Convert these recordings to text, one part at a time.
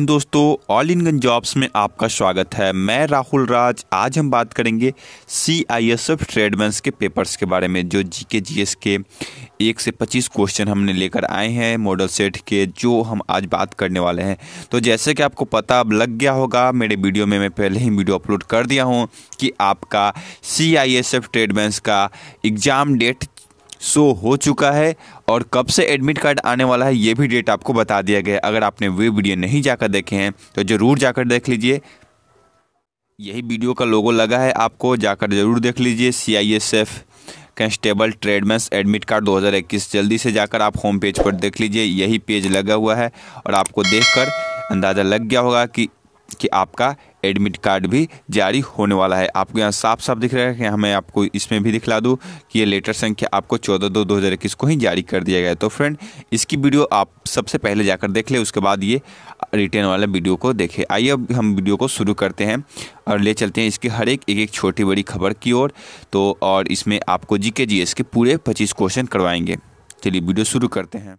हिंद दोस्तों all in gun jobs में आपका स्वागत है मैं राहुल राज आज हम बात करेंगे सी आई एस एफ ट्रेडमेंस के पेपर्स के बारे में जो जी के जी एस के एक से पच्चीस क्वेश्चन हमने लेकर आए हैं मॉडल सेट के जो हम आज बात करने वाले हैं तो जैसे कि आपको पता अब लग गया होगा मेरे वीडियो में मैं पहले ही वीडियो अपलोड कर दिया हूँ कि आपका सी आई एस एफ ट्रेडमेंस का एग्ज़ाम डेट शो हो चुका है और कब से एडमिट कार्ड आने वाला है ये भी डेट आपको बता दिया गया है अगर आपने वे वीडियो नहीं जाकर देखे हैं तो ज़रूर जाकर देख लीजिए यही वीडियो का लोगो लगा है आपको जाकर ज़रूर देख लीजिए C I S F constable tradesmen admit card 2021 जल्दी से जाकर आप होम पेज पर देख लीजिए यही पेज लगा हुआ है और आपको देखकर अंदाज़ा लग गया होगा कि कि आपका एडमिट कार्ड भी जारी होने वाला है आपको यहाँ साफ साफ दिख रहा है कि यहाँ मैं आपको इसमें भी दिखला दूँ कि ये लेटर संख्या आपको चौदह दो दो हज़ार इक्कीस को ही जारी कर दिया गया है तो फ्रेंड इसकी वीडियो आप सबसे पहले जाकर देख ले उसके बाद ये रिटर्न वाला वीडियो को देखें आइए अब हम वीडियो को शुरू करते हैं और ले चलते हैं इसकी हर एक एक, एक छोटी बड़ी खबर की ओर तो और इसमें आपको जी के जी एस के पूरे पच्चीस क्वेश्चन करवाएंगे चलिए वीडियो शुरू करते हैं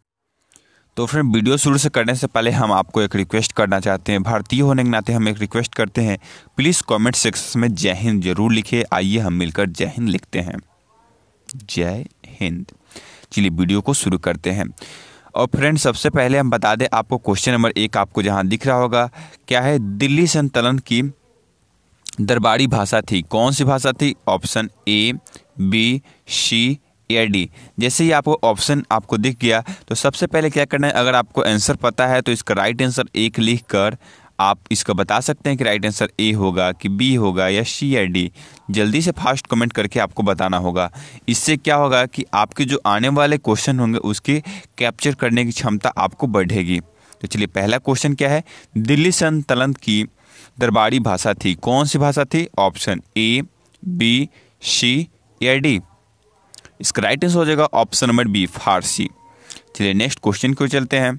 तो फ्रेंड वीडियो शुरू से करने से पहले हम आपको एक रिक्वेस्ट करना चाहते हैं भारतीय होने के नाते हम एक रिक्वेस्ट करते हैं प्लीज़ कमेंट सेक्शन में जय हिंद जरूर लिखे आइए हम मिलकर जय हिंद लिखते हैं जय हिंद चलिए वीडियो को शुरू करते हैं और फ्रेंड सबसे पहले हम बता दें आपको क्वेश्चन नंबर एक आपको जहाँ दिख रहा होगा क्या है दिल्ली संतलन की दरबारी भाषा थी कौन सी भाषा थी ऑप्शन ए बी सी या डी जैसे ही आपको ऑप्शन आपको दिख गया तो सबसे पहले क्या करना है अगर आपको आंसर पता है तो इसका राइट आंसर एक लिख कर आप इसका बता सकते हैं कि राइट आंसर ए होगा कि बी होगा या सी या डी जल्दी से फास्ट कमेंट करके आपको बताना होगा इससे क्या होगा कि आपके जो आने वाले क्वेश्चन होंगे उसकी कैप्चर करने की क्षमता आपको बढ़ेगी तो चलिए पहला क्वेश्चन क्या है दिल्ली संतलन की दरबारी भाषा थी कौन सी भाषा थी ऑप्शन ए बी सी या डी इसका राइट आंसर हो जाएगा ऑप्शन नंबर बी फारसी चलिए नेक्स्ट क्वेश्चन क्यों चलते हैं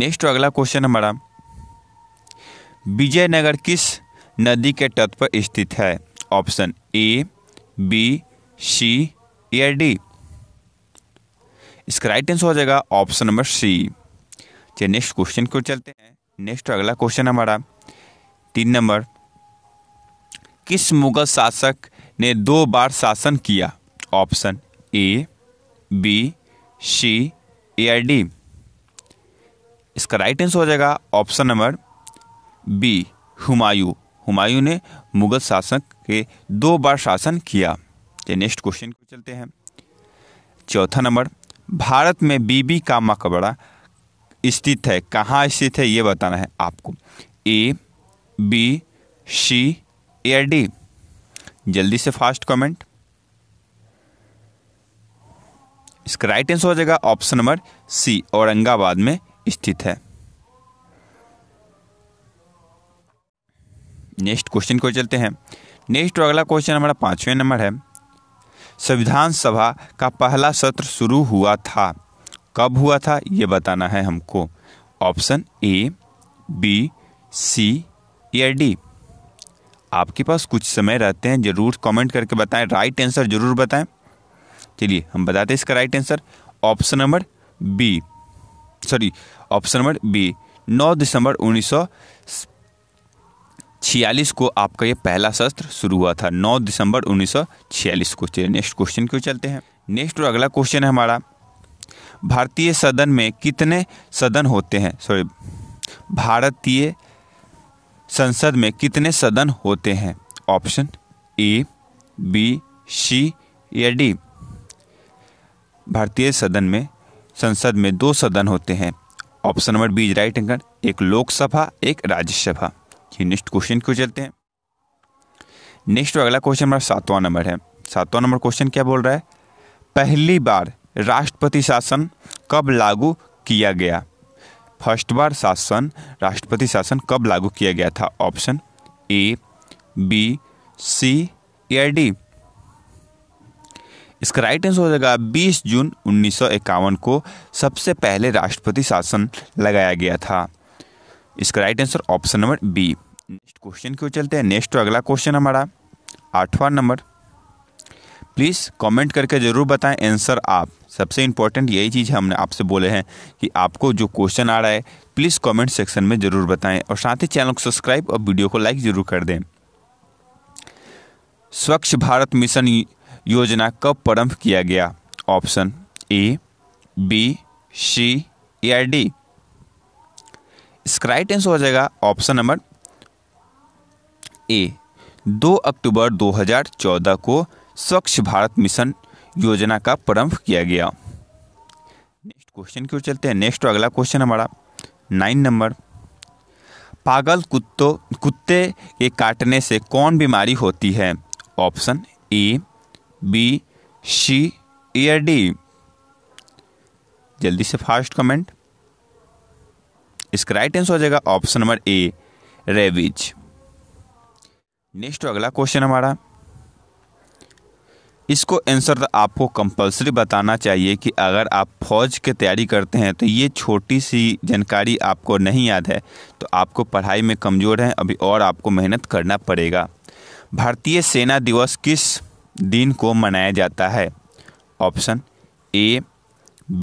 नेक्स्ट अगला क्वेश्चन हमारा विजयनगर किस नदी के तट पर स्थित है ऑप्शन ए बी सी या डी इसका राइट आंसर हो जाएगा ऑप्शन नंबर सी चलिए नेक्स्ट क्वेश्चन क्यों चलते हैं नेक्स्ट अगला क्वेश्चन हमारा तीन नंबर किस मुगल शासक ने दो बार शासन किया ऑप्शन ए बी सी ए आई डी इसका राइट आंसर हो जाएगा option number B Humayun Humayun ने मुगल शासक के दो बार शासन किया ये नेक्स्ट क्वेश्चन को चलते हैं चौथा नंबर भारत में बीबी का मकबरा स्थित है कहाँ स्थित है ये बताना है आपको ए बी सी ए डी जल्दी से फास्ट कमेंट इसका राइट आंसर हो जाएगा ऑप्शन नंबर सी औरंगाबाद में स्थित है नेक्स्ट क्वेश्चन को चलते हैं नेक्स्ट और अगला क्वेश्चन हमारा पांचवें नंबर है संविधान सभा का पहला सत्र शुरू हुआ था कब हुआ था यह बताना है हमको ऑप्शन ए बी सी या डी आपके पास कुछ समय रहते हैं ज़रूर कमेंट करके बताएं राइट आंसर ज़रूर बताएं चलिए हम बताते हैं इसका right answer option number B sorry option number B 9 दिसंबर उन्नीस को आपका यह पहला शस्त्र शुरू हुआ था 9 दिसंबर उन्नीस को चलिए नेक्स्ट क्वेश्चन क्यों चलते हैं नेक्स्ट और अगला क्वेश्चन है हमारा भारतीय सदन में कितने सदन होते हैं सॉरी भारतीय संसद में कितने सदन होते हैं ऑप्शन ए बी सी या डी भारतीय सदन में संसद में दो सदन होते हैं option number B right answer एक लोकसभा एक राज्यसभा ये नेक्स्ट क्वेश्चन क्यों चलते हैं नेक्स्ट अगला क्वेश्चन हमारा सातवां नंबर है सातवां नंबर क्वेश्चन क्या बोल रहा है पहली बार राष्ट्रपति शासन कब लागू किया गया फर्स्ट बार शासन राष्ट्रपति शासन कब लागू किया गया था ऑप्शन ए बी सी या डी इसका राइट आंसर हो जाएगा 20 जून उन्नीस को सबसे पहले राष्ट्रपति शासन लगाया गया था इसका right answer option number B next question क्यों चलते हैं नेक्स्ट तो अगला क्वेश्चन हमारा आठवां नंबर प्लीज़ कमेंट करके ज़रूर बताएं आंसर आप सबसे इम्पोर्टेंट यही चीज़ हमने आपसे बोले हैं कि आपको जो क्वेश्चन आ रहा है प्लीज़ कमेंट सेक्शन में ज़रूर बताएं और साथ ही चैनल को सब्सक्राइब और वीडियो को लाइक ज़रूर कर दें स्वच्छ भारत मिशन योजना कब प्रारंभ किया गया ऑप्शन ए बी सी या डी इसका राइट आंसर हो जाएगा ऑप्शन नंबर ए दो अक्टूबर 2014 को स्वच्छ भारत मिशन योजना का प्रारंभ किया गया नेक्स्ट क्वेश्चन की ओर चलते हैं नेक्स्ट अगला क्वेश्चन हमारा नाइन नंबर पागल कुत्तों कुत्ते के काटने से कौन बीमारी होती है ऑप्शन ए बी सी या डी जल्दी से फास्ट कमेंट इसका राइट आंसर हो जाएगा ऑप्शन नंबर ए रेविज नेक्स्ट अगला क्वेश्चन हमारा इसको आंसर आपको कंपलसरी बताना चाहिए कि अगर आप फौज की तैयारी करते हैं तो ये छोटी सी जानकारी आपको नहीं याद है तो आपको पढ़ाई में कमज़ोर हैं अभी और आपको मेहनत करना पड़ेगा भारतीय सेना दिवस किस दिन को मनाया जाता है ऑप्शन ए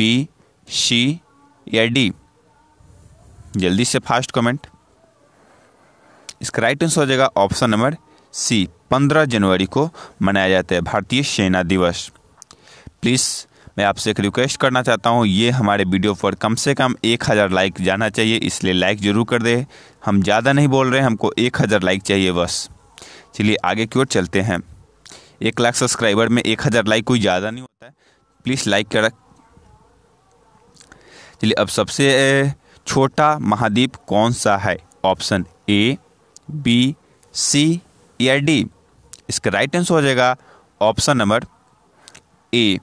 बी सी या डी जल्दी से फास्ट कमेंट इसका राइट आंसर हो जाएगा ऑप्शन नंबर सी 15 जनवरी को मनाया जाता है भारतीय सेना दिवस प्लीज़ मैं आपसे एक रिक्वेस्ट करना चाहता हूँ ये हमारे वीडियो पर कम से कम एक हज़ार लाइक जाना चाहिए इसलिए लाइक ज़रूर कर दे हम ज़्यादा नहीं बोल रहे हमको एक हज़ार लाइक चाहिए बस चलिए आगे की ओर चलते हैं एक लाख सब्सक्राइबर में एक हज़ार लाइक कोई ज़्यादा नहीं होता है प्लीज़ लाइक कर चलिए अब सबसे छोटा महाद्वीप कौन सा है ऑप्शन ए बी सी या e डी इसका राइट आंसर हो जाएगा ऑप्शन नंबर ए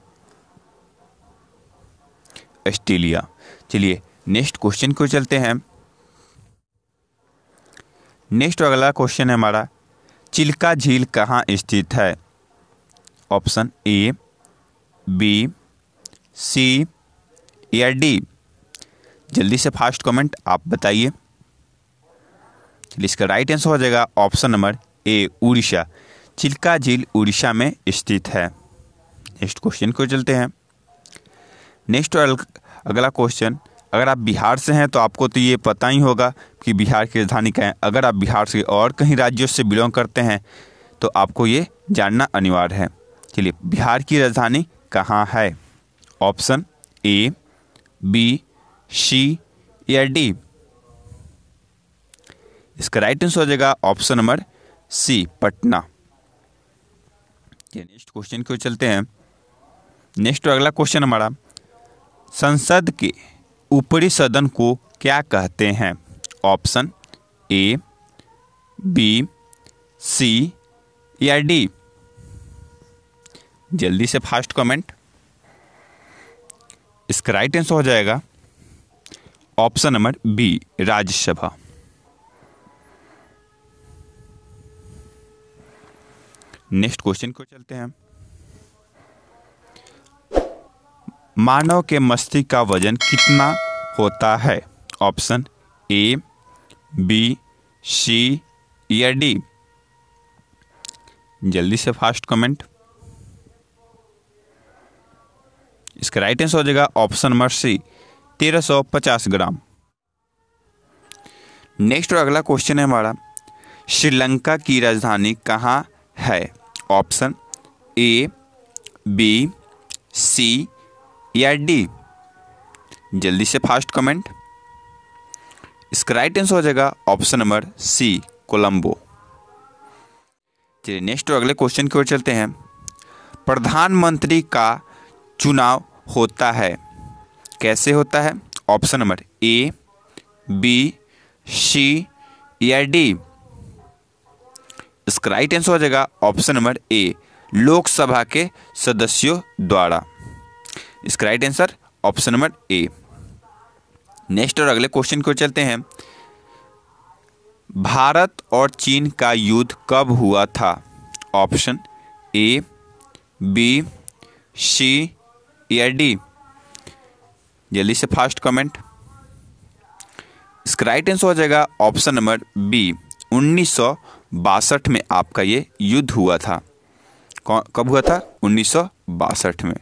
ऑस्ट्रेलिया चलिए नेक्स्ट क्वेश्चन को चलते हैं नेक्स्ट अगला क्वेश्चन है हमारा चिल्का झील कहाँ स्थित है ऑप्शन ए बी सी या डी जल्दी से फास्ट कमेंट आप बताइए चलिए इसका राइट आंसर हो जाएगा option number A Orissa Chilika झील उड़ीसा में स्थित है नेक्स्ट क्वेश्चन को चलते हैं नेक्स्ट और अगला क्वेश्चन अगर आप बिहार से हैं तो आपको तो ये पता ही होगा कि बिहार की राजधानी क्या है अगर आप बिहार से और कहीं राज्यों से बिलोंग करते हैं तो आपको ये जानना अनिवार्य है चलिए बिहार की राजधानी कहाँ है ऑप्शन ए बी सी या डी इसका राइट आंसर हो जाएगा option number C Patna next question क्यों चलते हैं नेक्स्ट अगला क्वेश्चन हमारा संसद के ऊपरी सदन को क्या कहते हैं ऑप्शन ए बी सी या डी जल्दी से फास्ट कमेंट इसका राइट आंसर हो जाएगा option number B Rajya Sabha next question को चलते हैं मानव के मस्तिष्क का वजन कितना होता है ऑप्शन ए बी सी या डी जल्दी से फास्ट कमेंट इसका राइट आंसर हो जाएगा option number C 1350 gram next और अगला क्वेश्चन है हमारा श्रीलंका की राजधानी कहाँ है ऑप्शन ए बी सी या डी जल्दी से फास्ट कमेंट इसका राइट आंसर हो जाएगा ऑप्शन नंबर सी कोलंबो चलिए नेक्स्ट अगले क्वेश्चन की ओर चलते हैं प्रधानमंत्री का चुनाव होता है कैसे होता है option number A B C या डी इसका राइट आंसर हो जाएगा ऑप्शन नंबर ए लोकसभा के सदस्यों द्वारा इसका right answer option number A next और अगले क्वेश्चन को चलते हैं भारत और चीन का युद्ध कब हुआ था ऑप्शन ए बी सी या डी जल्दी से फास्ट कमेंट इसका राइट आंसर हो जाएगा ऑप्शन नंबर बी उन्नीस सौ बासठ में आपका ये युद्ध हुआ था कब हुआ था उन्नीस में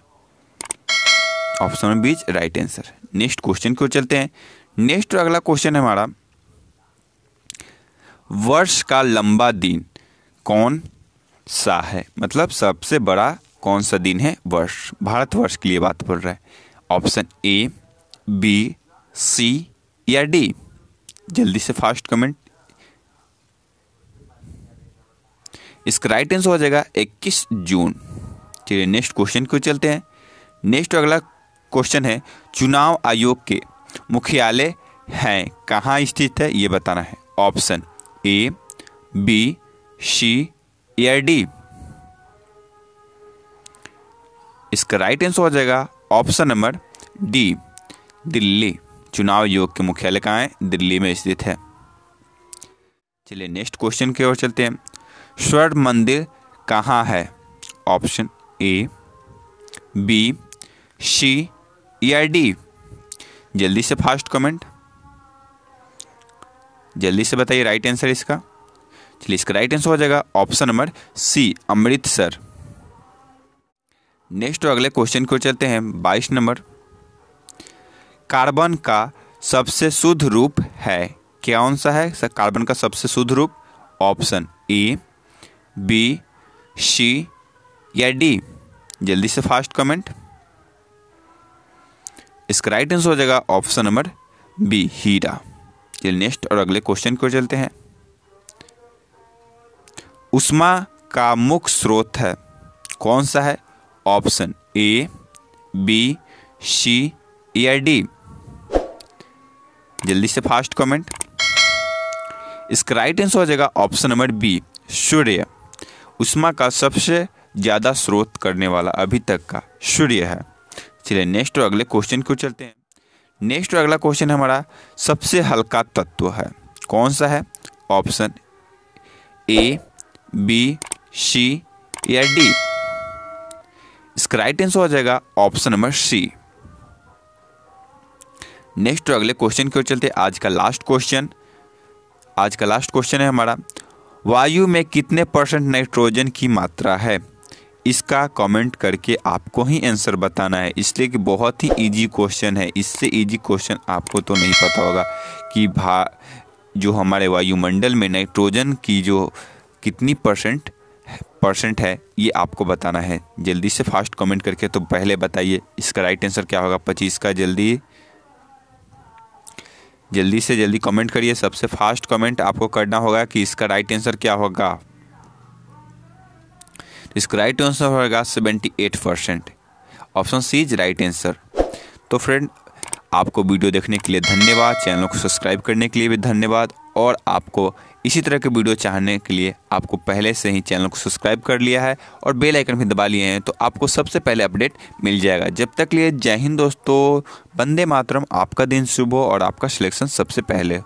option number right answer next question की ओर चलते हैं नेक्स्ट और अगला क्वेश्चन है हमारा वर्ष का लंबा दिन कौन सा है मतलब सबसे बड़ा कौन सा दिन है वर्ष भारतवर्ष के लिए बात बोल रहा है ऑप्शन ए बी सी या डी जल्दी से फास्ट कमेंट इसका राइट आंसर हो जाएगा इक्कीस जून चलिए नेक्स्ट क्वेश्चन को चलते हैं नेक्स्ट अगला क्वेश्चन है चुनाव आयोग के मुख्यालय हैं कहाँ स्थित है ये बताना है ऑप्शन ए बी सी या डी इसका राइट आंसर हो जाएगा ऑप्शन नंबर डी दिल्ली चुनाव आयोग के मुख्यालय कहाँ है दिल्ली में स्थित है चलिए नेक्स्ट क्वेश्चन की ओर चलते हैं स्वर्ण मंदिर कहाँ है ऑप्शन ए बी सी या डी जल्दी से फास्ट कमेंट जल्दी से बताइए राइट आंसर इसका चलिए इसका राइट आंसर हो जाएगा option number C Amritsar next तो अगले क्वेश्चन को चलते हैं बाईस नंबर कार्बन का सबसे शुद्ध रूप है कौन सा है कार्बन का सबसे शुद्ध रूप ऑप्शन ए बी शी या डी जल्दी से फास्ट कमेंट इसका राइट आंसर हो जाएगा ऑप्शन नंबर बी हीरा चलिए नेक्स्ट और अगले क्वेश्चन को चलते हैं उष्मा का मुख्य स्रोत है कौन सा है ऑप्शन ए बी सी या डी जल्दी से फास्ट कमेंट इसका राइट आंसर हो जाएगा ऑप्शन नंबर बी सूर्य उष्मा का सबसे ज़्यादा स्रोत करने वाला अभी तक का सूर्य है चलिए नेक्स्ट और अगले क्वेश्चन को चलते हैं नेक्स्ट और अगला क्वेश्चन हमारा सबसे हल्का तत्व है कौन सा है ऑप्शन ए बी सी या डी इसका राइट आंसर हो जाएगा ऑप्शन नंबर सी नेक्स्ट और अगले क्वेश्चन की ओर चलते आज का लास्ट क्वेश्चन आज का लास्ट क्वेश्चन है हमारा वायु में कितने परसेंट नाइट्रोजन की मात्रा है इसका कमेंट करके आपको ही आंसर बताना है इसलिए कि बहुत ही इजी क्वेश्चन है इससे इजी क्वेश्चन आपको तो नहीं पता होगा कि भा जो हमारे वायुमंडल में नाइट्रोजन की जो कितनी परसेंट परसेंट है ये आपको बताना है जल्दी से फास्ट कमेंट करके तो पहले बताइए इसका राइट आंसर क्या होगा पच्चीस का जल्दी जल्दी से जल्दी कमेंट करिए सबसे फास्ट कमेंट आपको करना होगा कि इसका राइट आंसर क्या होगा इसका राइट आंसर होगा seventy eight percent option C is right answer तो फ्रेंड आपको वीडियो देखने के लिए धन्यवाद चैनल को सब्सक्राइब करने के लिए भी धन्यवाद और आपको इसी तरह के वीडियो चाहने के लिए आपको पहले से ही चैनल को सब्सक्राइब कर लिया है और बेल आइकन भी दबा लिए हैं तो आपको सबसे पहले अपडेट मिल जाएगा जब तक लिए जय हिंद दोस्तों बंदे मातरम आपका दिन शुभ हो और आपका सिलेक्शन सबसे पहले